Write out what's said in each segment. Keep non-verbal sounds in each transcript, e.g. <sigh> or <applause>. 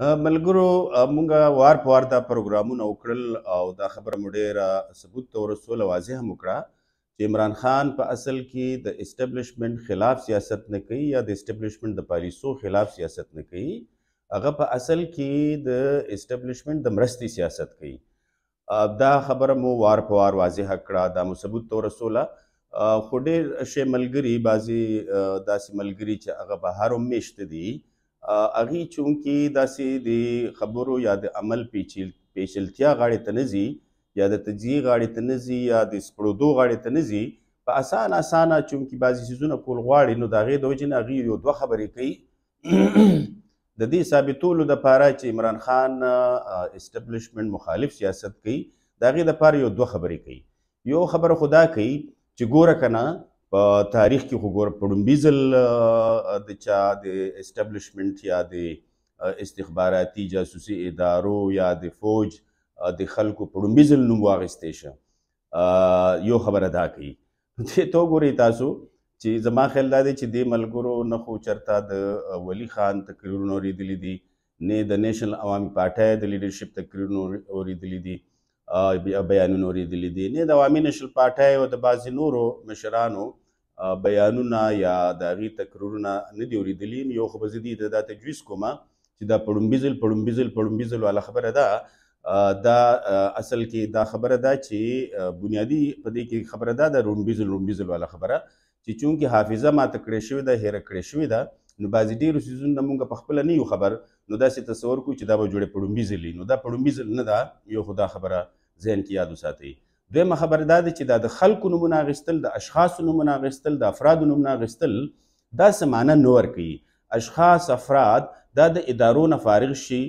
ملګرو مونږه وار په وار دا پروګرامونه وکړل او دا خبره مو ډیره ثبوت ته ورسوله واضح هم وکړه چې عمران خان په اصل کې د اسټبلشمنت خلاف سیاست نه کوي یا د اسټبلشمنت د پالیسو خلاف سیاست نه کوي هغه په اصل کې د اسټبلشمنت د مرستي سیاست کوي دا خبره مو وار په وار واضح کړه دا مو ثبوت ته ورسوله خو ډېر شی ملګري بعضې داسې ملګري چې هغه به هر میشت دي اغي چونکی داسې د خبرو یا د عمل پیچل پیچلتیا غاړې ته نزي یا د تجزیه غاړې ته نزي یا د سپړودو غاړې ته نزي په اسان اسانه چونکی بعضی سيزونه کول غواړي نو دا غي د وجنه غي یو دوه خبرې کوي <clears throat> د دې ثابتولو د پاره چې عمران خان اسټابلیشمنت مخالف سیاست کوي دا غي د پاره یو دوه خبرې کوي یو خبر خدا کوي چې ګوره کنه په تاریخ کې وګور پړمبیزل د چا د اسټابلیشمنت یا د استخباراتي جاسوسي ادارو یا د فوج د خلکو پړمبیزل نوم واغستې شه یو خبر ادا کړي ته تو ګوري تاسو چې زما خیال دا دی چې د ملګرو نه خو چرته د ولی خان تقریرونه اوریدلي دي نه د نېشنل عوامي پارټۍ د لیډرشپ تقریرونه اوریدلي دي بیانونه اوریدلي دي نه د عوامي نېشنل پارټۍ او د بعضې نورو مشرانو بیانونه یا د غي تکرورونه نه دی ورېدلی یو خو بزدي د دا تجویز کومه چې دا پړمبیزل پړمبیزل پړمبیزل والا خبره ده دا اصل کې دا خبره ده چې بنیادی په دې کې خبره ده د رومبیزل رومبیزل والا خبره چې چونکی حافظه ما تکړه شوی ده هیر کړې شوی ده نو بازی ډیرو سیزونو موږ په خپل نه یو خبر نو دا سي تصور کو چې دا به جوړه پړمبیزل نو دا پړمبیزل نه ده یو خدا خبره ذهن کې یاد وساتئ دمه خبردار دي چې د خلکو نمونه غستل د اشخاصو نمونه غستل د افرادو نمونه غستل دا سمانه نور کوي اشخاص افراد دا د ادارو نه فارغ شي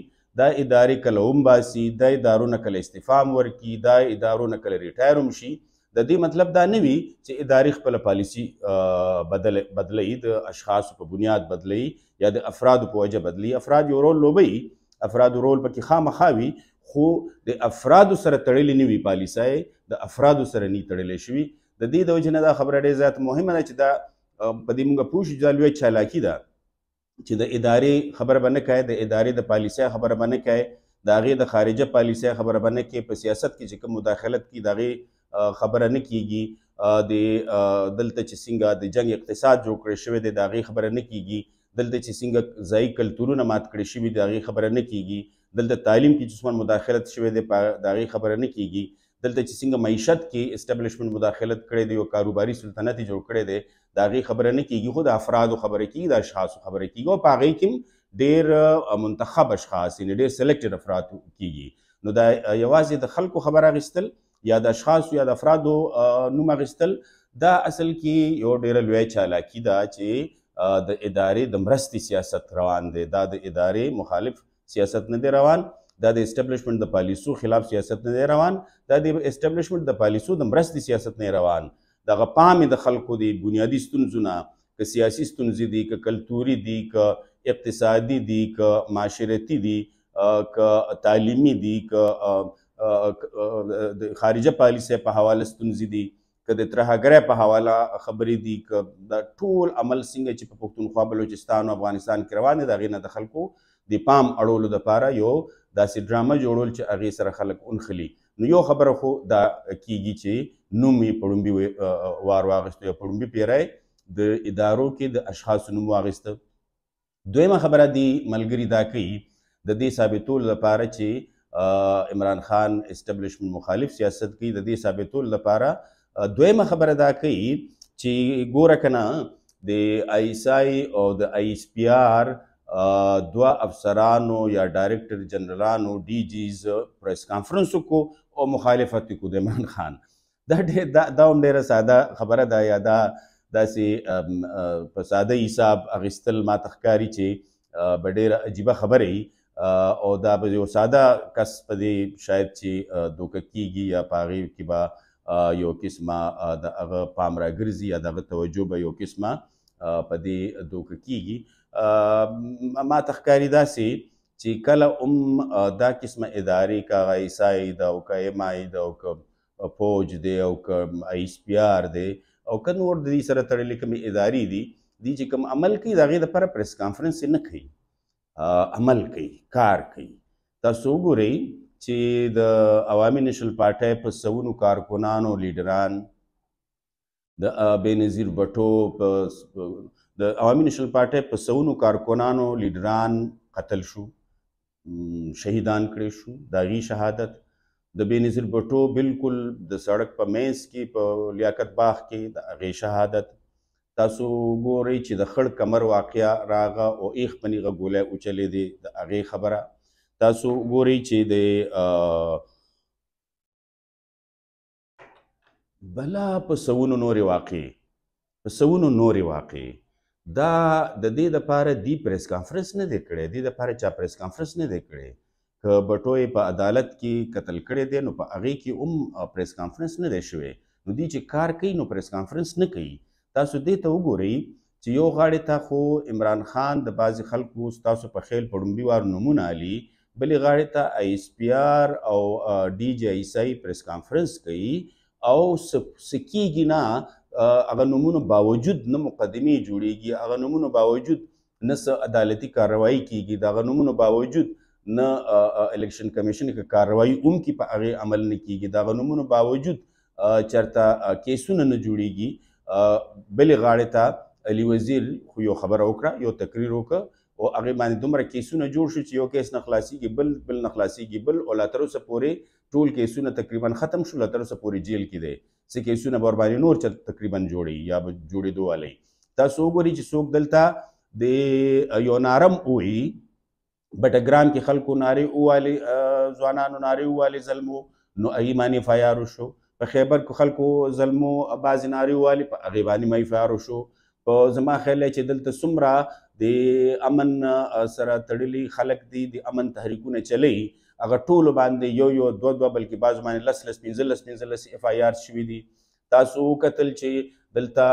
دا ادارې کله هم باسي دا ادارو نه کله استفام ورکي دا ادارو نه کله ریټایر هم شي د دې مطلب دا نه وي چې ادارې خپل پالیسی بدل بدلې د اشخاص په بنیاد بدلې یا د افراد په وجه بدلې افراد یو رول لوبي افراد رول پکې خامخاوي خو د افراد سره تړلې نه وي پالیسای د افرادو سره نه تړلې شوې د دې د وجې نه دا خبره ډېر زیات مهمه ده چې دا په دې موږ پوه شو چې دا لویه چالاکي ده چې د ادارې خبره به نه کوي د ادارې د پالیسۍ خبره به نه کوي د هغې د خارجه پالیسۍ خبره به نه کوي په سیاست کې چې کوم مداخلت کوي د هغې خبره نه کیږي د دلته چې څنګه د جنگ اقتصاد جوړ کړی شوی دی د هغې خبره نه کیږي دلته چې څنګه ځایي کلتورونه مات کړی شوي د هغې خبره نه کیږي دلته تعلیم کې جسمن مداخلت شوی دی د هغې خبره نه کیږي دلته چې څنګه معیشت کې اسټابلیشمنت مداخلت کړې دی او کاروباري سلطنت جوړ کړې دی دا غي خبره نه کیږي خو د افرادو خبره کیږي د اشخاصو خبره کیږي او پاغې کې ډېر منتخب اشخاص یعنی ډېر سلیکټډ افراد کیږي نو دا یوازې د خلکو خبره غستل یا د اشخاصو یا د افرادو نوم غستل دا اصل کې یو ډېر لوی چالاکی دا چې د ادارې د مرستي سیاست روان دی دا د ادارې مخالف سیاست نه دی روان دا د اسټابلیشمنت د پالیسو خلاف سیاست نه روان دا د اسټابلیشمنت د پالیسو د مرستې سیاست نه روان دغه پام د خلکو دی بنیادی ستونزونه که سیاسي ستونزې دي که کلتوري دي که اقتصادي دي که معاشرتي دي که تعلیمی دي که د خارجه پالیسۍ په حواله ستونزې دي که د ترهګرۍ په حواله خبرې دي که د ټول عمل څنګه چې په پښتونخوا بلوچستان او افغانستان کې روان دي د هغې نه د خلکو د پام اړولو دپاره یو داسې ډرامه جوړول چې هغې سره خلک اونخلي نو یو خبره خو دا کیږي چې نوم یې په ړومبي وار واغېسته یا په ړومبي پیری د ادارو کې د اشخاصو نوم واغېسته دویمه خبره دی ملګری دا کوي د دې ثابتول لپاره چې عمران خان اسټابلیشمنت مخالف سیاست کوي د دې ثابتول لپاره دویمه خبره دا کوي چې ګوره کنه د آی او د آی اس پی آر دوه افسرانو یا ډایرکټر جنرالانو ډي جیز پریس کانفرنس کو او مخالفت کو د عمران خان دا دا هم ډیره ساده خبره ده یا دا داسې په ساده حساب اغستل ما تخکاری چې به ډیره عجیبه خبره ای او دا به یو ساده کس په دې شاید چې دوکه کیږي یا پاغي کې به یو قسمه د هغه پام راګرځي یا دغه توجه به یو قسمه په دې دوکه کیږي ما تخکاری داسي چې کله ام دا قسمه ادارې کا عیسائی دا او کا ایم آی دا او کا فوج دی او کا ایس پی آر دی او که نور د دې سره تړلې کومې ادارې دي دي چې کوم عمل کوي د هغې دپاره پریس کانفرنس نه کوي عمل کوي کار کوي تاسو وګورئ چې د عوامي نشل پارټۍ په سونو کارکنانو لیډران د بې نظیر بټو په د عوامي نېشنل پارټۍ په سونو کارکنانو لیډران قتل شو شهیدان کړي شو د غي شهادت د بینظیر بټو بالکل د سړک په مینس کې په لیاقت باغ کې د غي شهادت تاسو ګورئ چې د خړ کمر واقعیا راغه او ایخ پنیغه ګولې اوچلې دي د هغه خبره تاسو ګورئ چې د بلا په سونو نوري واقع په سونو نوري واقع دا د دې لپاره دی پریس کانفرنس نه دی کړی دی لپاره چا پریس کانفرنس نه دی کړی ک بټوي په عدالت کې قتل کړي دي نو په هغه کې هم پریس کانفرنس نه دی شوی نو دی چې کار کوي نو پریس کانفرنس نه کوي تاسو دې ته وګورئ چې یو غاړې ته خو عمران خان د بازي خلکو تاسو په خیل پړمبي وار نمونه علي بلې غاړې ته آی اس پی آر او ډي جی ایس آی پریس کانفرنس کوي او سکیږي نه هغه نمونه باوجود نه مقدمه جوړیږي هغه نمونه باوجود نه س عدالتي کاروایی کیږي دا هغه نمونه باوجود نه الیکشن کمیشن کې کاروایی اوم کې په هغه عمل نه کیږي دا هغه نمونه باوجود چرته کیسونه نه جوړیږي بل غاړه ته علي وزیر خو یو خبر وکړه یو تقریر وکړه او هغه باندې دومره کیسونه جوړ شو چې یو کیس نه خلاصيږي بل بل نه خلاصيږي بل او لا تر اوسه پورې ټول کیسونه تقریبا ختم شول تر اوسه پورې جیل کې دی څه کیسونه بور باندې نور چل تقریبا جوړي یا جوړېدو والی تاسو وګورئ چې څوک دلته د یو نارم وي بټګرام کې خلکو ناری اوالي ځوانانو ناری اوالي ظلمو نو ایمانی فیارو شو په خیبر کې خلکو ظلمو باز ناری اوالي په غیبانی مې فیارو شو په زما خیال چې دلته سمره د امن سره تړلي خلک دي د امن تحریکونه چلی هغه ټول باندې یو یو دو دو بلکې بعض باندې لس لس پنځلس پنځلس اف آی آر شوي دي تاسو وکتل چې دلته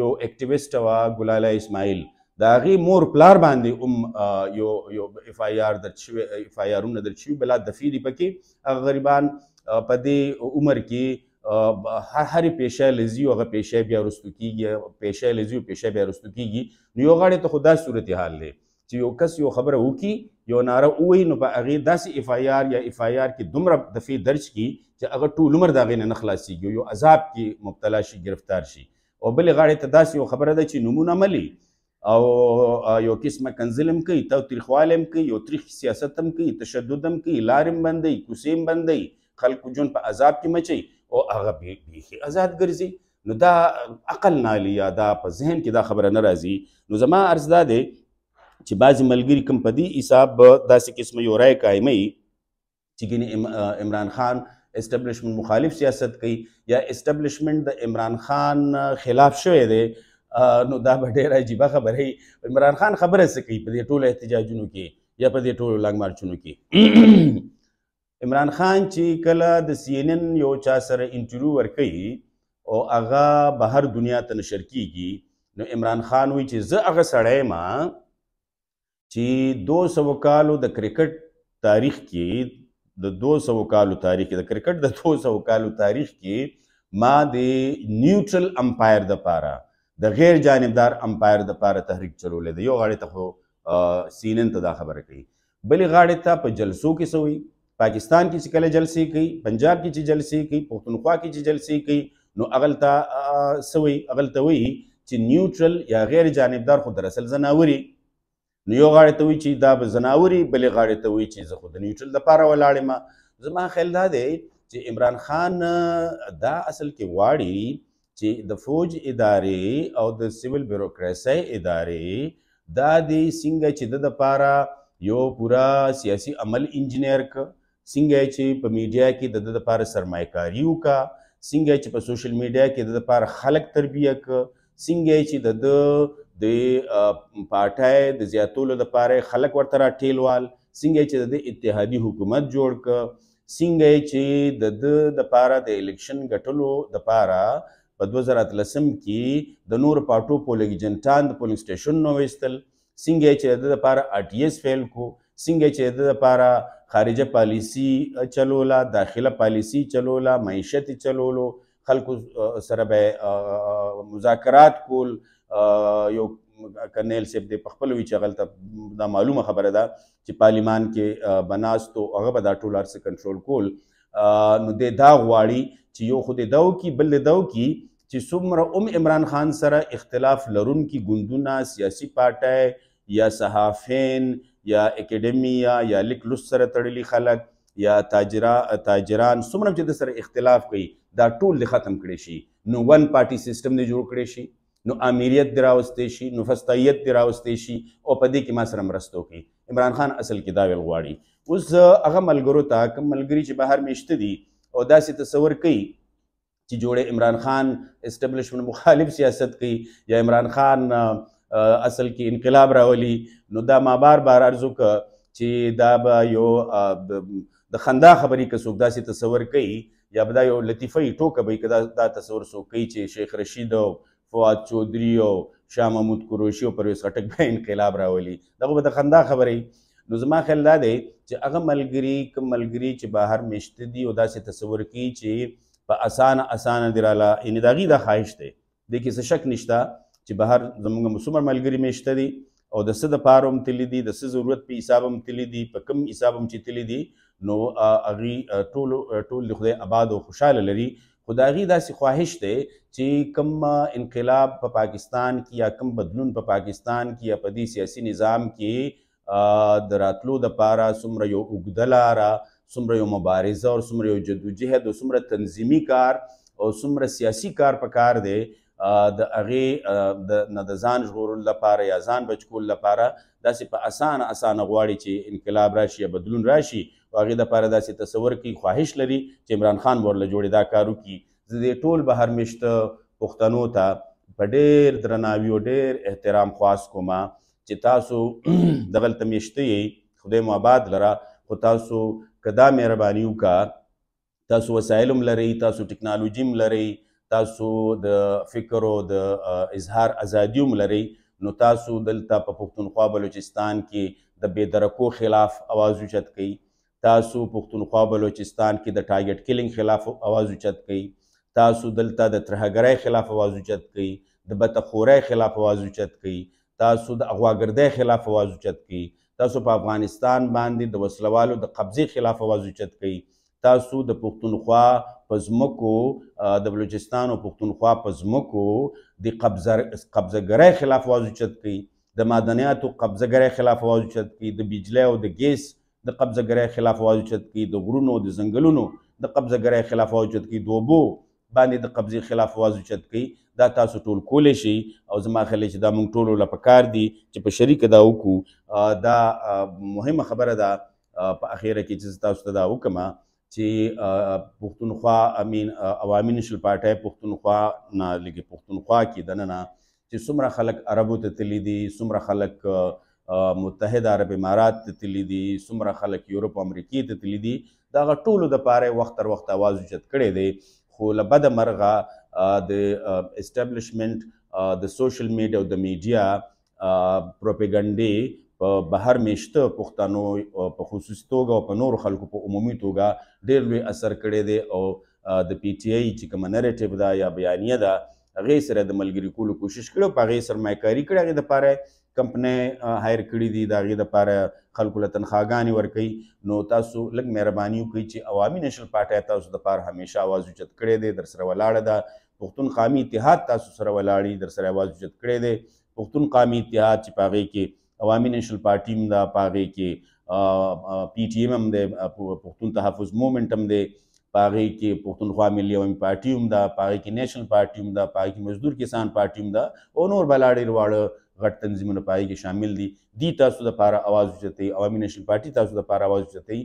یو اکټیویسټ وا ګلاله اسماعیل دا غي مور پلار باندې ام یو یو اف آی آر در شوي اف آی آرونه در شوي بلا دفی دي پکې غریبان په دې عمر کې هر هر پیشه لذي او هغه پیشه بیا رستو کیږي پیشه لذي او پیشه بیا رستو کیږي نو یو غاړه ته خدا صورت حال لري چې یو کس یو خبره وکي یو ناره ووایي نو په هغې داسې اف آی آر یا اف آی آر کې دومره دفعې درج کړي چې هغه ټول عمر د هغې نه نه خلاصېږي یو عذاب کې مبتلا شي گرفتار شي او بلې غاړې ته داسې یو خبره ده چې نومونه ملي او یو قسمه کنزلم کوي تاوتریخوالم کوي یو تریخ سیاست هم کوي تشدد هم کوي لارم بندي کوسیم بندي خلکو جون په عذاب کې مچي او هغه بیخي آزاد ګرځي نو دا عقل نالي یا دا په ذهن کې دا خبره نه راځي نو زما عرض دا دی چې بعضی ملګری کوم په دې حساب به داسې قسمه یو رای قایموي چې ګینې عمران خان اسټبلشمنت مخالف سیاست کوي یا اسټبلشمنت د عمران خان خلاف شوی دی نو دا به ډیره عجیبه خبره وي عمران خان خبره څه کوي په دې ټولو احتجاجونو کې یا په دې ټولو لنګ مارچونو کې <clears throat> عمران خان چې کله د سی ان ان یو چا سره انټرویو ورکوي او هغه بهر دنیا ته نشر کیږي نو عمران خان وی چې زه هغه سړی ما چې 200 کالو د کرکټ تاریخ کې د 200 کالو تاریخ کې د کرکټ د 200 کالو تاریخ کې ما د نیوټرل امپایر د پاره د غیر جانبدار امپایر د پاره تحریک چلولې دی یو غاړي ته خو سینن ته دا خبره کوي بلې غاړي ته په جلسو کې سوی پاکستان کې چې کله جلسې کوي پنجاب کې چې جلسې کوي پښتونخوا کې چې جلسې کوي نو اغلتا سوی اغلتا وی چې نیوټرل یا غیر جانبدار خو در اصل زناوري نو یو غاړې ته وی چې دا به زناوري بلې غاړې ته وی چې زه خو د نیوټرل لپاره ولاړې ما زما خیال دا دی چې عمران خان دا اصل کې واړي چې د فوج ادارې او د سیول بیوروکراسي ادارې دا دی څنګه چې د لپاره یو پورا سیاسي عمل انجینیر ک څنګه چې په میډیا کې د د لپاره سرمایکاری وکا څنګه چې په سوشل میډیا کې د لپاره خلک تربیه ک څنګه چې د د پارټای د زیاتولو لپاره خلک ورته راټیلوال څنګه چې د اتحادي حکومت جوړ ک څنګه چې د د لپاره د الیکشن غټلو د لپاره په 2013 کې د نور پاټو پولینګ جنټان د پولینګ سټیشن نو وستل څنګه چې د لپاره آر ټي اس فیل کو څنګه چې د لپاره خارجه پالیسی چلولا داخله پالیسی چلولا معیشت چلولو خلکو سره به مذاکرات کول یو کرنل سیب دی په خپل وی چغل ته دا معلومه خبره ده چې پارلیمان کې بناستو هغه به دا ټول ارس کنټرول کول نو د دا غواړي چې یو خو د داو کې بل د داو کې چې څومره ام عمران خان سره اختلاف لرون کې ګوندونه سیاسي پارټي یا صحافین یا اکیډمیا یا لیک لوس سره تړلي خلک یا تاجرا تاجران څومره چې سره اختلاف کوي دا ټول ختم کړي شي نو ون پارټي سیستم نه جوړ کړي شي نو امیریت دی راوستې شي نو فستایت دی راوستې شي او په دې کې ما سره مرسته وکړي عمران خان اصل کې دا ویل غواړي اوس هغه ملګرو ته کوم ملګري چې بهر میشته دي او داسې تصور کوي چې جوړه عمران خان اسټابلیشمنت مخالف سیاست کوي یا عمران خان اصل کې انقلاب راولي نو دا ما بار بار ارزو ک چې دا به یو د خندا خبرې کڅوګ داسې تصور کوي یا به دا یو لطیفه ټوکه به دا تصور سو کوي چې شیخ رشید او فواد چودري او شاه محمود قریشي او پرویز خټک به انقلاب راولي دغه به د خندا خبرې نو زما خیال دا دی چې هغه ملګري کوم ملګري چې بهر میشته دي او داسې تصور کوي چې په اسانه اسانه دی راله یعنې د هغې دا خواهش دی دې کې څه شک نشته چې بهر زموږ مسومر ملګري میشته دي او د څه د پاره هم تللی دي د څه ضرورت په حساب هم تللی دي په کوم حساب هم چې تللی دي نو هغې ټول ټول د خدای آباد او خوشحاله لري خدایي داسې خواهش دی چې کم انقلاب په پا پاکستان کې یا کم بدلون په پا پاکستان کې یا په دې سیاسي نظام کې د راتلو د پاره څومره یو اوږده لاره څومره یو مبارزه او څومره یو جدوجهد او څومره تنظیمي کار او څومره سیاسي کار په کار دی د هغې د نه د ځان ژغورلو لپاره یا ځان بچ کولو لپاره داسې په اسانه اسانه غواړي چې انقلاب راشي یا بدلون راشي هغې دپاره داسې تصور کوي خواهش لري چې عمران خان به ورله جوړې دا کار وکړي زه دې ټول بهر میشته پښتنو ته په ډېر درناوي او ډېر احترام خواست کوم چې تاسو <clears throat> دغلته میشته یې خدای مو آباد لره خو تاسو که دا مهرباني وکړه تاسو وسایل هم لرئ تاسو ټکنالوژي هم لرئ تاسو د فکر او د اظهار ازادي هم لرئ نو تاسو دلته په پښتونخوا بلوچستان کې د بې درکو خلاف اواز اوچت کړئ تاسو پښتونخوا بلوچستان کې د ټارګټ کلینګ خلاف आवाज اوچت کړي تاسو دلته د ترهګرۍ خلاف आवाज اوچت کړي د بتخورۍ خلاف आवाज اوچت کړي تاسو د اغواګردۍ خلاف आवाज اوچت کړي تاسو په افغانستان باندې د وسلوالو د قبضې خلاف आवाज اوچت کړي تاسو د پښتونخوا پزمکو د بلوچستان او پښتونخوا پزمکو د قبضه قبضهګرۍ خلاف واز چت کی د مدنیاتو قبضهګرۍ خلاف واز چت کی د بجلی او د ګیس د قبضه ګرای خلاف आवाज اوچت کی د غرونو د ځنګلونو د قبضه ګرای خلاف आवाज اوچت کی دوبو باندې د قبضه خلاف आवाज اوچت کی دا تاسو ټول کولې شي او زما خلې چې دا مونږ ټول له پکار دي چې په شریک دا وکړو دا مهمه خبره ده په اخیره کې چې تاسو ته دا وکما چې پښتونخوا امین عوامي نشل پارټي پښتونخوا نه لګي پښتونخوا کې دننه چې څومره خلک عربو ته تللی دي څومره خلک متحده عرب امارات ته تللی دي څومره خلک یورپ امریکې ته تللی دي دا ټولو د پاره وخت تر وخت आवाज اوچت کړي دي خو لبد مرغه د اسټابلیشمنت د سوشل میډیا او د میډیا پروپاګاندا په بهر میشته پښتنو په خصوص توګه او په نور خلکو په عمومي توګه ډېر لوی اثر کړی دی او د پی ټ آی چې کوم نریټیو دا یا بیانیه ده هغې سره د ملګري کولو کوشش کړی په هغې سره مې کاري کړی هغې دپاره کمپنۍ هایر کړي دي د هغې دپاره خلکو له تنخواګانې ورکوي نو تاسو لږ مهرباني وکړئ چې عوامي نشل پارټۍ تاسو دپاره همیشه اواز اوچت کړی دی در سره ولاړه ده پښتون قامي اتحاد تاسو سره ولاړي در سره اواز اوچت کړی دی پښتون قامي اتحاد چې په هغې کې عوامي نشل پارټي هم ده په هغې کې پی ټي ایم هم دی پښتون تحفظ مومنټ هم دی پاغې کې پښتونخوا ملي عوامي پارټي هم ده پاغې کې نیشنل پارټي هم ده پاغې کې مزدور کسان پارټي هم ده او نور بلاړې واړه غټ تنظیمونه پای کې شامل دي دی تاسو د پاره आवाज وچتي عوامي نېشنل پارټي تاسو د پاره आवाज وچتي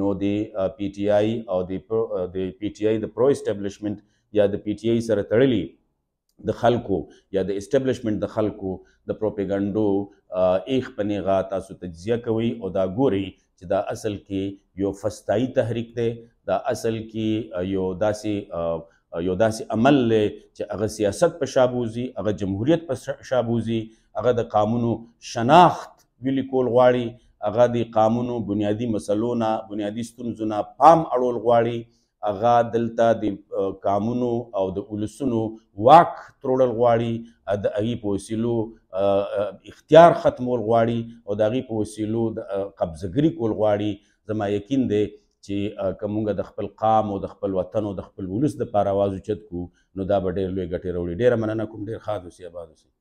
نو د پی ټی آی او د د پی ټی آی د پرو اسټابلیشمنت یا د پی ټی آی سره تړلې د خلکو یا د اسټابلیشمنت د خلکو د پروپاګاندا ایخ پنیغا تاسو تجزیه کوي او دا ګوري چې دا اصل کې یو فستایي تحریک دی دا اصل کې یو داسې یو داسې عمل چې هغه سیاست په شابوزي هغه جمهوریت په شابوزي هغه د قامونو شناخت ویلي کول غواړي هغه د قامونو بنیادی مسلو نه بنیادی ستونزو نه پام اړول غواړي هغه دلته د قامونو او د ولسونو واک تروړل غواړي د هغې په وسیلو اختیار ختمول غواړي او د هغې په وسیلو د قبضهګري کول غواړي زما یقین دی چې کومګه د خپل قام او د خپل وطن او د خپل ولس د پاره आवाज اوچت کو نو دا به ډېر لوی ګټه راوړي ډېر مننه کوم ډېر خاص اوسې آباد اوسې